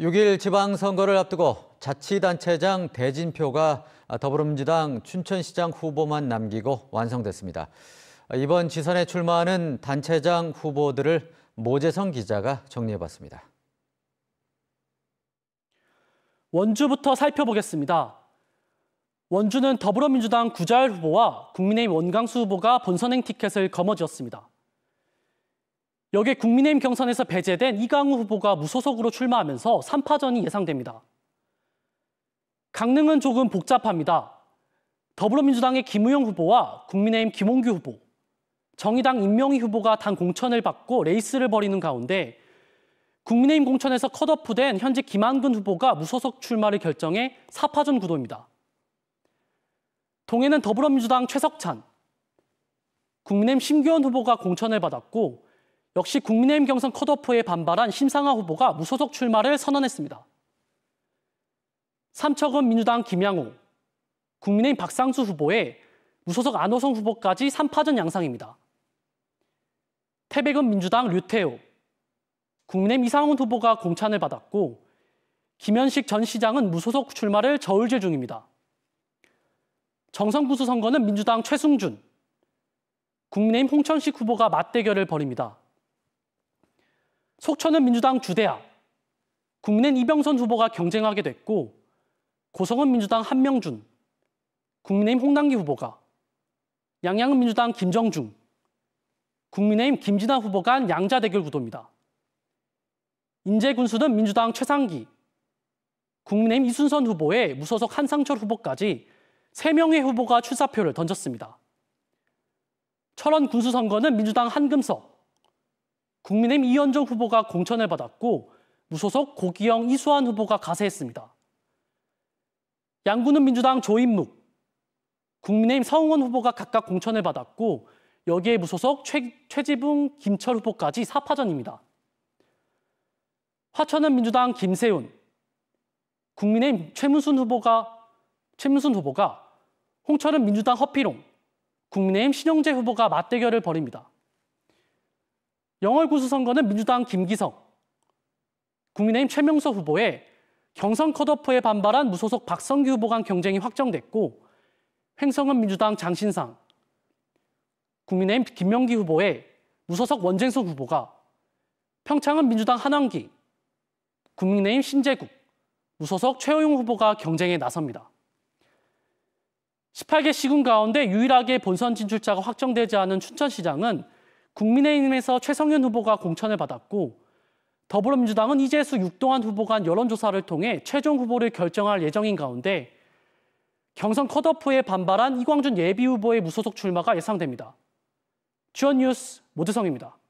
6일 지방선거를 앞두고 자치단체장 대진표가 더불어민주당 춘천시장 후보만 남기고 완성됐습니다. 이번 지선에 출마하는 단체장 후보들을 모재성 기자가 정리해봤습니다. 원주부터 살펴보겠습니다. 원주는 더불어민주당 구자열 후보와 국민의힘 원강수 후보가 본선행 티켓을 거머쥐었습니다. 여기에 국민의힘 경선에서 배제된 이강우 후보가 무소속으로 출마하면서 3파전이 예상됩니다. 강릉은 조금 복잡합니다. 더불어민주당의 김우영 후보와 국민의힘 김홍규 후보, 정의당 임명희 후보가 당 공천을 받고 레이스를 벌이는 가운데 국민의힘 공천에서 컷오프된 현직 김한근 후보가 무소속 출마를 결정해 4파전 구도입니다. 동해는 더불어민주당 최석찬, 국민의힘 심규현 후보가 공천을 받았고 역시 국민의힘 경선 컷오프에 반발한 심상아 후보가 무소속 출마를 선언했습니다. 삼척은 민주당 김양우, 국민의힘 박상수 후보에 무소속 안호성 후보까지 3파전 양상입니다. 태백은 민주당 류태호, 국민의힘 이상훈 후보가 공찬을 받았고 김현식 전 시장은 무소속 출마를 저울질 중입니다. 정성구수 선거는 민주당 최승준, 국민의힘 홍천식 후보가 맞대결을 벌입니다. 속초는 민주당 주대야, 국민의 이병선 후보가 경쟁하게 됐고 고성은 민주당 한명준, 국민의힘 홍남기 후보가, 양양은 민주당 김정중, 국민의힘 김진아 후보 간 양자 대결 구도입니다. 인재 군수는 민주당 최상기, 국민의힘 이순선 후보에 무소속 한상철 후보까지 3명의 후보가 출사표를 던졌습니다. 철원 군수 선거는 민주당 한금석, 국민의힘 이현종 후보가 공천을 받았고 무소속 고기영 이수환 후보가 가세했습니다. 양구는 민주당 조인묵, 국민의힘 서홍원 후보가 각각 공천을 받았고 여기에 무소속 최, 최지붕, 김철 후보까지 사파전입니다. 화천은 민주당 김세훈, 국민의힘 최문순 후보가 최문순 후보가 홍철은 민주당 허피롱, 국민의힘 신영재 후보가 맞대결을 벌입니다. 영월구수 선거는 민주당 김기성, 국민의힘 최명석 후보의 경선 컷오프에 반발한 무소속 박성규 후보 간 경쟁이 확정됐고 횡성은 민주당 장신상, 국민의힘 김명기 후보의 무소속 원쟁숙 후보가 평창은 민주당 한왕기, 국민의힘 신재국, 무소속 최호용 후보가 경쟁에 나섭니다. 18개 시군 가운데 유일하게 본선 진출자가 확정되지 않은 춘천시장은 국민의힘에서 최성윤 후보가 공천을 받았고 더불어민주당은 이재수 육동환 후보 간 여론조사를 통해 최종 후보를 결정할 예정인 가운데 경선 컷오프에 반발한 이광준 예비후보의 무소속 출마가 예상됩니다. 주원 뉴스 모두성입니다.